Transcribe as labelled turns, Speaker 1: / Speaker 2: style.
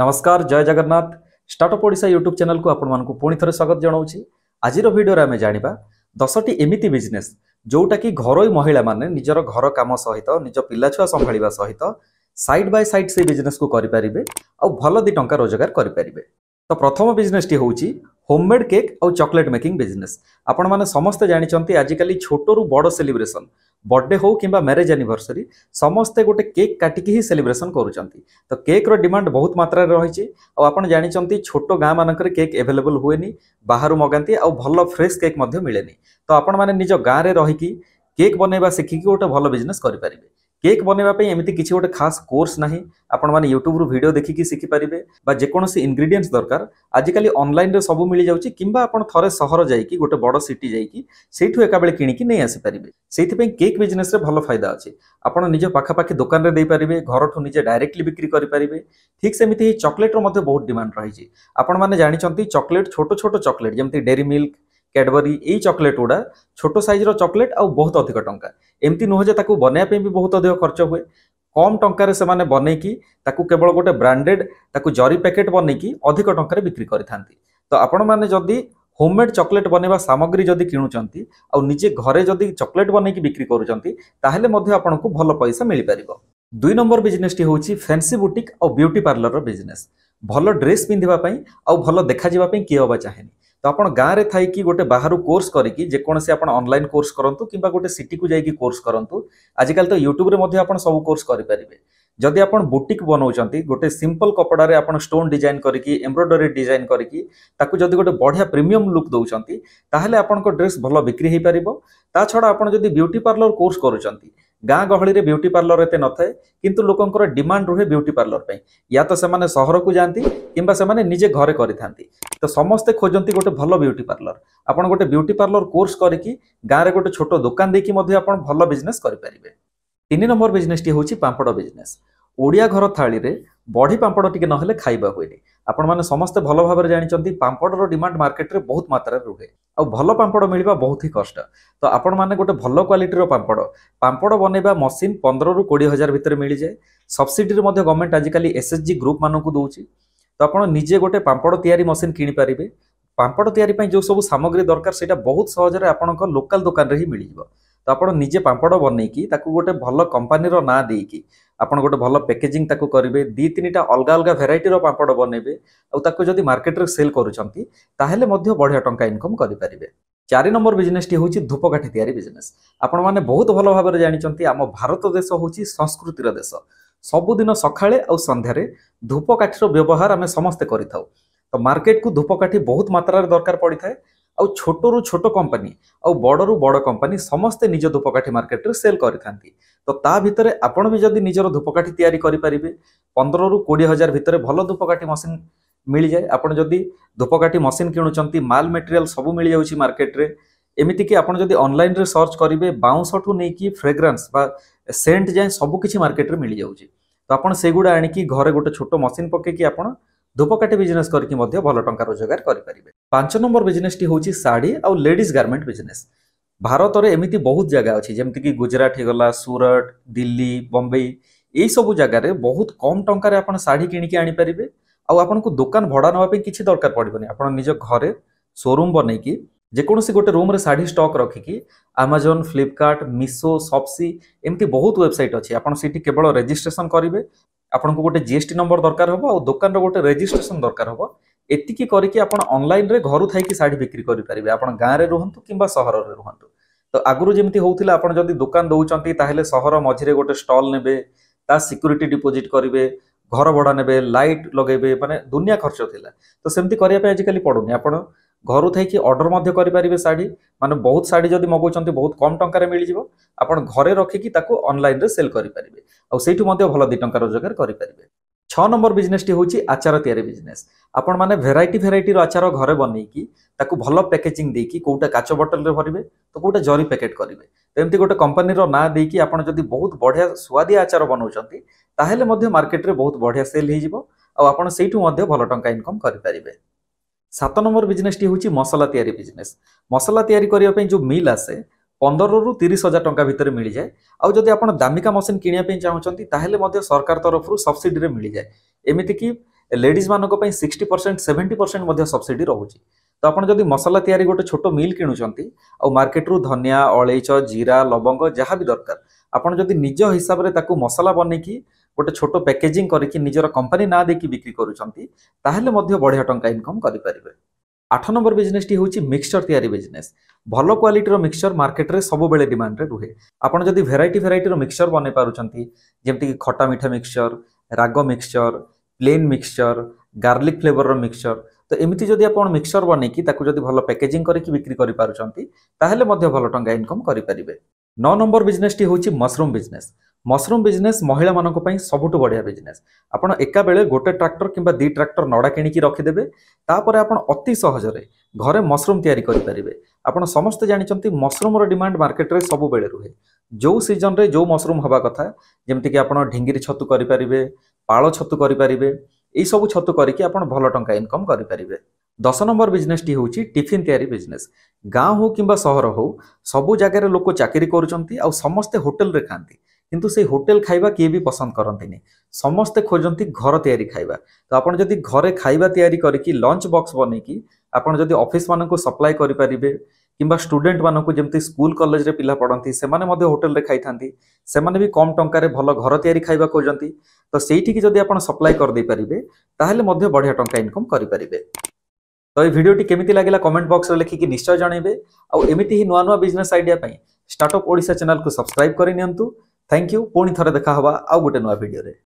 Speaker 1: ନମସ୍କାର ଜୟ Jagannath startup Odisha YouTube ଚ୍ୟାନେଲକୁ ଆପଣମାନଙ୍କୁ ପୁଣି ଥରେ ସ୍ୱାଗତ ଜଣାଉଛି ଆଜିର ଭିଡ଼ିଓରେ ଆମେ ଜାଣିବା ଦଶଟି ଏମିତି ବିଜନେସ୍ ଯେଉଁଟାକି ଘରୋଇ ମହିଳାମାନେ ନିଜର ଘର କାମ ସହିତ ନିଜ ପିଲାଛୁଆ ସମ୍ଭାଳିବା ସହିତ ସାଇଡ୍ ବାଇ ସାଇଡ୍ ସେଇ ବିଜନେସ୍କୁ କରିପାରିବେ ଆଉ ଭଲ ଦୁଇ ଟଙ୍କା ରୋଜଗାର କରିପାରିବେ ତ ପ୍ରଥମ ବିଜନେସ୍ଟି ହେଉଛି হোমমেড কেক আউ চকলেট মেকিং বিজনেস আপনার সমস্তে জাঁচান আজিকাল ছোটর বড় সেলিব্রেসন बर्थडे हो कि म्यारेज आनिभर्सरी समस्ते गोटे केक् काटिकी ही सेलिब्रेसन କରୁଛନ୍ତି ତ କେକ୍ର ଡିମାଣ୍ଡ ବହୁତ ମାତ୍ରାରେ ରହିଛି ଆଉ ଆପଣ ଜାଣିଛନ୍ତି ଛୋଟ ଗାଁ ମାନଙ୍କରେ କେକ୍ ଆଭେଲେବଲ୍ ହୁଏନି ବାହାରୁ ମଗାନ୍ତି ଆଉ ଭଲ ଫ୍ରେଶ୍ କେକ୍ ମଧ୍ୟ ମିଳେନି ତ ଆପଣମାନେ ନିଜ ଗାଁରେ ରହିକି କେକ୍ ବନେଇବା ଶିଖିକି ଗୋଟେ ଭଲ ବିଜନେସ୍ କରିପାରିବେ কেକ୍ ବନେଇବା ପାଇଁ ଏମିତି କିଛି ଗୋଟେ ଖାସ୍ କୋର୍ସ ନାହିଁ ଆପଣମାନେ ୟୁଟ୍ୟୁବରୁ ଭିଡ଼ିଓ ଦେଖିକି ଶିଖିପାରିବେ ବା ଯେକୌଣସି ଇନଗ୍ରିଡିଏଣ୍ଟସ୍ ଦରକାର ଆଜିକାଲି ଅନଲାଇନ୍ରେ ସବୁ ମିଳିଯାଉଛି କିମ୍ବା ଆପଣ ଥରେ ସହର ଯାଇକି ଗୋଟେ ବଡ଼ ସିଟି ଯାଇକି ସେଇଠୁ ଏକାବେଳେ କିଣିକି ନେଇ ଆସିପାରିବେ ସେଇଥିପାଇଁ କେକ୍ ବିଜନେସ୍ରେ ଭଲ ଫାଇଦା ଅଛି ଆପଣ ନିଜ ପାଖାପାଖି ଦୋକାନରେ ଦେଇପାରିବେ ଘରଠୁ ନିଜେ ଡାଇରେକ୍ଟଲି ବିକ୍ରି କରିପାରିବେ ଠିକ୍ ସେମିତି ହିଁ ଚକୋଲେଟ୍ର ମଧ୍ୟ ବହୁତ ଡିମାଣ୍ଡ ରହିଛି ଆପଣମାନେ ଜାଣିଛନ୍ତି ଚକୋଲେଟ୍ ଛୋଟ ଛୋଟ ଚକୋଲେଟ୍ ଯେମିତି ଡେରି ମିଲ୍କ ক্যাডবরি এই চକୋଲେଟ୍ ଗୁଡ଼ା ଛୋଟ ସାଇଜ୍ର ଚକୋଲେଟ୍ ଆଉ ବହୁତ ଅଧିକ ଟଙ୍କା ଏମିତି ନୁହଁ ଯେ ତାକୁ ବନେଇବା ପାଇଁ ବି ବହୁତ ଅଧିକ ଖର୍ଚ୍ଚ ହୁଏ କମ୍ ଟଙ୍କାରେ ସେମାନେ ବନେଇକି ତାକୁ କେବଳ ଗୋଟେ ବ୍ରାଣ୍ଡେଡ୍ ତାକୁ ଜରି ପ୍ୟାକେଟ୍ ବନେଇକି ଅଧିକ ଟଙ୍କାରେ ବିକ୍ରି କରିଥାନ୍ତି ତ ଆପଣମାନେ ଯଦି হোমমেড চকলেট বনাইবা সামগ্রী যদি কিণুচার নিজে ঘরে যদি চকলেট বনাইকি বিক্রি করছেন তাহলে আপনার ভালো পয়সা মিলিপার দুই নম্বর বিজনেসটি হচ্ছে ফ্যান্সি বুটিক আউটি পার্লর বিজনেস ভালো ড্রেস পিঁধা আল দেখা যাওয়া কি হওয়া চাহেনি ତ ଆପଣ ଗାଁରେ ଥାଇକି ଗୋଟେ ବାହାରୁ କୋର୍ସ କରିକି ଯେକୌଣସି ଆପଣ ଅନଲାଇନ୍ କୋର୍ସ କରନ୍ତୁ କିମ୍ବା ଗୋଟେ ସିଟିକୁ ଯାଇକି କୋର୍ସ କରନ୍ତୁ ଆଜିକାଲି ତ ୟୁଟ୍ୟୁବରେ ମଧ୍ୟ ଆପଣ ସବୁ କୋର୍ସ କରିପାରିବେ ଯଦି ଆପଣ ବୁଟିକ୍ ବନାଉଛନ୍ତି ଗୋଟେ ସିମ୍ପଲ୍ କପଡ଼ାରେ ଆପଣ ଷ୍ଟୋନ୍ ଡିଜାଇନ୍ କରିକି ଏମ୍ବ୍ରଏଡରୀ ଡିଜାଇନ୍ କରିକି ତାକୁ ଯଦି ଗୋଟେ ବଢ଼ିଆ ପ୍ରିମିୟମ୍ ଲୁକ୍ ଦେଉଛନ୍ତି ତାହେଲେ ଆପଣଙ୍କ ଡ୍ରେସ୍ ଭଲ ବିକ୍ରି ହେଇପାରିବ ତା ଛଡ଼ା ଆପଣ ଯଦି ବିୟୁଟି ପାର୍ଲର କୋର୍ସ କରୁଛନ୍ତି ଗାଁ ଗହଳିରେ ବିୟୁଟି ପାର୍ଲର ଏତେ ନଥାଏ କିନ୍ତୁ ଲୋକଙ୍କର ଡିମାଣ୍ଡ ରୁହେ ବିୟୁଟି ପାର୍ଲର ପାଇଁ ୟା ତ ସେମାନେ ସହରକୁ ଯାଆନ୍ତି କିମ୍ବା ସେମାନେ ନିଜେ ଘରେ କରିଥାନ୍ତି ତ ସମସ୍ତେ ଖୋଜନ୍ତି ଗୋଟେ ଭଲ ବିୟୁଟି ପାର୍ଲର ଆପଣ ଗୋଟେ ବିୟୁଟି ପାର୍ଲର କୋର୍ସ କରିକି ଗାଁରେ ଗୋଟେ ଛୋଟ ଦୋକାନ ଦେଇକି ମଧ୍ୟ ଆପଣ ଭଲ ବିଜନେସ୍ କରିପାରିବେ ତିନି ନମ୍ବର ବିଜନେସ୍ଟି ହେଉଛି ପାମ୍ପଡ଼ ବିଜନେସ୍ ଓଡ଼ିଆ ଘର ଥାଳିରେ ବଢ଼ି ପାମ୍ପଡ଼ ଟିକେ ନହେଲେ ଖାଇବା ହୁଏନି ଆପଣମାନେ ସମସ୍ତେ ଭଲ ଭାବରେ ଜାଣିଛନ୍ତି ପାମ୍ପଡ଼ର ଡିମାଣ୍ଡ ମାର୍କେଟରେ ବହୁତ ମାତ୍ରାରେ ରୁହେ ଆଉ ଭଲ ପାମ୍ପଡ଼ ମିଳିବା ବହୁତ ହିଁ କଷ୍ଟ ତ ଆପଣମାନେ ଗୋଟେ ଭଲ କ୍ୱାଲିଟିର ପାମ୍ପଡ଼ ପାମ୍ପଡ଼ ବନେଇବା ମସିନ୍ ପନ୍ଦରରୁ କୋଡ଼ିଏ ହଜାର ଭିତରେ ମିଳିଯାଏ ସବସିଡ଼ିରେ ମଧ୍ୟ ଗଭର୍ଣ୍ଣମେଣ୍ଟ ଆଜିକାଲି ଏସ୍ଏଚ୍ଜି ଗ୍ରୁପ୍ମାନଙ୍କୁ ଦେଉଛି ତ ଆପଣ ନିଜେ ଗୋଟେ ପାମ୍ପଡ଼ ତିଆରି ମସିନ୍ କିଣିପାରିବେ ପାମ୍ପଡ଼ ତିଆରି ପାଇଁ ଯେଉଁ ସବୁ ସାମଗ୍ରୀ ଦରକାର ସେଇଟା ବହୁତ ସହଜରେ ଆପଣଙ୍କ ଲୋକାଲ ଦୋକାନରେ ହିଁ ମିଳିଯିବ ତ ଆପଣ ନିଜେ ପାମ୍ପଡ଼ ବନେଇକି ତାକୁ ଗୋଟେ ଭଲ କମ୍ପାନୀର ନାଁ ଦେଇକି ଆପଣ ଗୋଟେ ଭଲ ପ୍ୟାକେଜିଂ ତାକୁ କରିବେ ଦୁଇ ତିନିଟା ଅଲଗା ଅଲଗା ଭେରାଇଟିର ପାମ୍ପଡ଼ ବନେଇବେ ଆଉ ତାକୁ ଯଦି ମାର୍କେଟରେ ସେଲ୍ କରୁଛନ୍ତି ତାହେଲେ ମଧ୍ୟ ବଢ଼ିଆ ଟଙ୍କା ଇନକମ୍ କରିପାରିବେ ଚାରି ନମ୍ବର ବିଜନେସଟି ହେଉଛି ଧୂପକାଠି ତିଆରି ବିଜନେସ୍ ଆପଣମାନେ ବହୁତ ଭଲ ଭାବରେ ଜାଣିଛନ୍ତି ଆମ ଭାରତ ଦେଶ ହେଉଛି ସଂସ୍କୃତିର ଦେଶ ସବୁଦିନ ସକାଳେ ଆଉ ସନ୍ଧ୍ୟାରେ ଧୂପକାଠିର ବ୍ୟବହାର ଆମେ ସମସ୍ତେ କରିଥାଉ ତ ମାର୍କେଟକୁ ଧୂପକାଠି ବହୁତ ମାତ୍ରାରେ ଦରକାର ପଡ଼ିଥାଏ ଆଉ ଛୋଟରୁ ଛୋଟ କମ୍ପାନୀ ଆଉ ବଡ଼ରୁ ବଡ଼ କମ୍ପାନୀ ସମସ୍ତେ ନିଜ ଧୂପକାଠି ମାର୍କେଟରେ ସେଲ୍ କରିଥାନ୍ତି ତ ତା ଭିତରେ ଆପଣ ବି ଯଦି ନିଜର ଧୂପକାଠି ତିଆରି କରିପାରିବେ ପନ୍ଦରରୁ କୋଡ଼ିଏ ହଜାର ଭିତରେ ଭଲ ଧୂପକାଠି ମେସିନ୍ ମିଳିଯାଏ ଆପଣ ଯଦି ଧୂପକାଠି ମେସିନ୍ କିଣୁଛନ୍ତି ମାଲ୍ ମେଟେରିଆଲ୍ ସବୁ ମିଳିଯାଉଛି ମାର୍କେଟରେ ଏମିତିକି ଆପଣ ଯଦି ଅନଲାଇନ୍ରେ ସର୍ଚ୍ଚ କରିବେ ବାଉଁଶଠୁ ନେଇକି ଫ୍ରେଗ୍ରାନ୍ସ ବା ସେଣ୍ଟ ଯାଏଁ ସବୁକିଛି ମାର୍କେଟରେ ମିଳିଯାଉଛି ତ ଆପଣ ସେଗୁଡ଼ା ଆଣିକି ଘରେ ଗୋଟେ ଛୋଟ ମେସିନ୍ ପକେଇକି ଆପଣ ଧୂପକାଠି ବିଜନେସ୍ କରିକି ମଧ୍ୟ ଭଲ ଟଙ୍କା ରୋଜଗାର କରିପାରିବେ ପାଞ୍ଚ ନମ୍ବର ବିଜନେସ୍ଟି ହେଉଛି ଶାଢ଼ୀ ଆଉ ଲେଡ଼ିଜ୍ ଗାର୍ମେଣ୍ଟ ବିଜନେସ୍ ଭାରତରେ ଏମିତି ବହୁତ ଜାଗା ଅଛି ଯେମିତିକି ଗୁଜରାଟ ହେଇଗଲା ସୁରଟ ଦିଲ୍ଲୀ ବମ୍ବେଇ ଏଇସବୁ ଜାଗାରେ ବହୁତ କମ୍ ଟଙ୍କାରେ ଆପଣ ଶାଢ଼ୀ କିଣିକି ଆଣିପାରିବେ ଆଉ ଆପଣଙ୍କୁ ଦୋକାନ ଭଡ଼ା ନେବା ପାଇଁ କିଛି ଦରକାର ପଡ଼ିବନି ଆପଣ ନିଜ ଘରେ ସୋରୁମ୍ ବନେଇକି ଯେକୌଣସି ଗୋଟେ ରୁମ୍ରେ ଶାଢ଼ୀ ଷ୍ଟକ୍ ରଖିକି ଆମାଜନ୍ ଫ୍ଲିପକାର୍ଟ ମିଶୋ ସପ୍ସି ଏମିତି ବହୁତ ୱେବସାଇଟ୍ ଅଛି ଆପଣ ସେଠି କେବଳ ରେଜିଷ୍ଟ୍ରେସନ୍ କରିବେ ଆପଣଙ୍କୁ ଗୋଟେ ଜିଏସ୍ଟି ନମ୍ବର ଦରକାର ହେବ ଆଉ ଦୋକାନର ଗୋଟେ ରେଜିଷ୍ଟ୍ରେସନ ଦରକାର ହେବ ଏତିକି କରିକି ଆପଣ ଅନଲାଇନରେ ଘରୁ ଥାଇକି ଶାଢ଼ୀ ବିକ୍ରି କରିପାରିବେ ଆପଣ ଗାଁରେ ରୁହନ୍ତୁ କିମ୍ବା ସହରରେ ରୁହନ୍ତୁ ତ ଆଗରୁ ଯେମିତି ହେଉଥିଲା ଆପଣ ଯଦି ଦୋକାନ ଦେଉଛନ୍ତି ତାହେଲେ ସହର ମଝିରେ ଗୋଟେ ଷ୍ଟଲ୍ ନେବେ ତା ସିକ୍ୟୁରିଟି ଡିପୋଜିଟ୍ କରିବେ ଘର ଭଡ଼ା ନେବେ ଲାଇଟ୍ ଲଗେଇବେ ମାନେ ଦୁନିଆ ଖର୍ଚ୍ଚ ଥିଲା ତ ସେମିତି କରିବା ପାଇଁ ଆଜିକାଲି ପଡ଼ୁନି ଆପଣ ঘর থাকি অর্ডর মধ্যে করে শাড়ি মানে বহুত শাড়ি যদি মগাউছেন বহুত কম টাকার মিলিযোগ আপনার ঘরে রক্ষিকি তাকে অনলাইনে সেল করে সেইটু ভাল দুই টাকা রোজগার করে ছ নম্বর বিজনেসটি হচ্ছে আচার তৈরি বিজনেস আপন মানে ভেরাইটি ভেরাইটির আচার ঘরে বনাইকি তাকে ভাল প্যাকেজিং দিয়ে কোটা কাচ বটলরে ভরবে তো কোটা জরি প্যাকেট করবে তেমতি গোটে কোম্পানির না দিয়ে আপনার যদি বহুত বঢ়িয়া সুয়াদিয়া আচার বনাউছেন তাহলে মার্কেটে বহুত বঢ়িয়া সেল হয়ে যাব আপনার সেইটু ভাল টাকা ইনকম করে সাত নম্বর বিজনেসটি হচ্ছে মশলা তৈরি বিজনেস মশলা তৈরি করা যে মিল আসে পনেরু তিরিশ হাজার টঙ্কা ভিতরে মিলিযায়ে আদি আপনার দামিকা মশিন কিনা চাহুমান তাহলে সরকার তরফর সবসিডি মিলিযায়ে এমিতিকি লেডিজ মানুষ sixty percent seventy percent subsidy রয়েছে তো আপনার যদি মশলা তৈরি গোটে ছোট মিল কিণুচার আর্কেট্রু ধনিয়া অলেইচ জিরা লবঙ্গ যা বি দরকার আপনার যদি নিজ হিসাবে তাকে মশলা বনাইকি ଗୋଟେ ଛୋଟ ପ୍ୟାକେଜିଂ କରିକି ନିଜର କମ୍ପାନୀ ନାଁ ଦେଇକି ବିକ୍ରି କରୁଛନ୍ତି ତାହେଲେ ମଧ୍ୟ ବଢ଼ିଆ ଟଙ୍କା ଇନକମ୍ କରିପାରିବେ ଆଠ ନମ୍ବର ବିଜନେସଟି ହେଉଛି ମିକ୍ସଚର ତିଆରି ବିଜନେସ୍ ଭଲ କ୍ୱାଲିଟିର ମିକ୍ସଚର ମାର୍କେଟରେ ସବୁବେଳେ ଡିମାଣ୍ଡରେ ରୁହେ ଆପଣ ଯଦି ଭେରାଇଟି ଭେରାଇଟିର ମିକ୍ସଚର ବନେଇ ପାରୁଛନ୍ତି ଯେମିତିକି ଖଟା ମିଠା ମିକ୍ସଚର ରାଗ ମିକ୍ସଚର ପ୍ଲେନ୍ ମିକ୍ସଚର ଗାର୍ଲିକ୍ ଫ୍ଲେଭରର ମିକ୍ସଚର ତ ଏମିତି ଯଦି ଆପଣ ମିକ୍ସଚର ବନେଇକି ତାକୁ ଯଦି ଭଲ ପ୍ୟାକେଜିଂ କରିକି ବିକ୍ରି କରିପାରୁଛନ୍ତି ତାହେଲେ ମଧ୍ୟ ଭଲ ଟଙ୍କା ଇନକମ୍ କରିପାରିବେ ନଅ ନମ୍ବର ବିଜନେସଟି ହେଉଛି ମସରୁମ୍ ବିଜନେସ୍ ମସରୁମ୍ ବିଜନେସ୍ ମହିଳାମାନଙ୍କ ପାଇଁ ସବୁଠୁ ବଢ଼ିଆ ବିଜନେସ୍ ଆପଣ ଏକାବେଳେ ଗୋଟେ ଟ୍ରାକ୍ଟର କିମ୍ବା ଦୁଇ ଟ୍ରାକ୍ଟର ନଡ଼ା କିଣିକି ରଖିଦେବେ ତାପରେ ଆପଣ ଅତି ସହଜରେ ଘରେ ମସରୁମ୍ ତିଆରି କରିପାରିବେ ଆପଣ ସମସ୍ତେ ଜାଣିଛନ୍ତି ମସରୁମ୍ର ଡିମାଣ୍ଡ ମାର୍କେଟରେ ସବୁବେଳେ ରୁହେ ଯେଉଁ ସିଜନ୍ରେ ଯେଉଁ ମସରୁମ୍ ହେବା କଥା ଯେମିତିକି ଆପଣ ଢିଙ୍ଗିରି ଛତୁ କରିପାରିବେ ପାଳ ଛତୁ କରିପାରିବେ ଏଇସବୁ ଛତୁ କରିକି ଆପଣ ଭଲ ଟଙ୍କା ଇନକମ୍ କରିପାରିବେ ଦଶ ନମ୍ବର ବିଜନେସ୍ଟି ହେଉଛି ଟିଫିନ୍ ତିଆରି ବିଜନେସ୍ ଗାଁ ହେଉ କିମ୍ବା ସହର ହେଉ ସବୁ ଜାଗାରେ ଲୋକ ଚାକିରି କରୁଛନ୍ତି ଆଉ ସମସ୍ତେ ହୋଟେଲରେ ଖାଆନ୍ତି কিন্তু সেই হোটেল ହୋଟେଲ ଖାଇବା କିଏ ବି ପସନ୍ଦ କରନ୍ତିନି ସମସ୍ତେ ଖୋଜନ୍ତି ଘର ତିଆରି ଖାଇବା ତ ଆପଣ ଯଦି ଘରେ ଖାଇବା লঞ্চ বক্স ଲଞ୍ଚ আপনার যদি অফিস ଯଦି সপ্লাই করে କରିପାରିବେ কিংবা স্টুডেন্ট মানুষ যেমন স্কুল কলেজের পিলা পড়তে সে হোটেলে খাই থাকে সে কম টাকার ভাল ঘর তৈরি খাইবা খোঁজেন তো সেইটিকি যদি আপনার সপ্লাই করে তাহলে বড়িয়া টাকা ইনকম করে তো এই ভিডিওটি কেমিতি লাগিলা কমেন্ট বক্সরে লিখিকি নিশ্চয় জনাইবে আমিটি হি নুয়া নুয়া বিজনেস আইডিয়া পাই স্টার্টঅপ ওড়িশা চ্যানেল সাবস্ক্রাইব করে নিয়ন্তু थैंक यू पुणी थे देखा आउ गोटे नुआ भिडे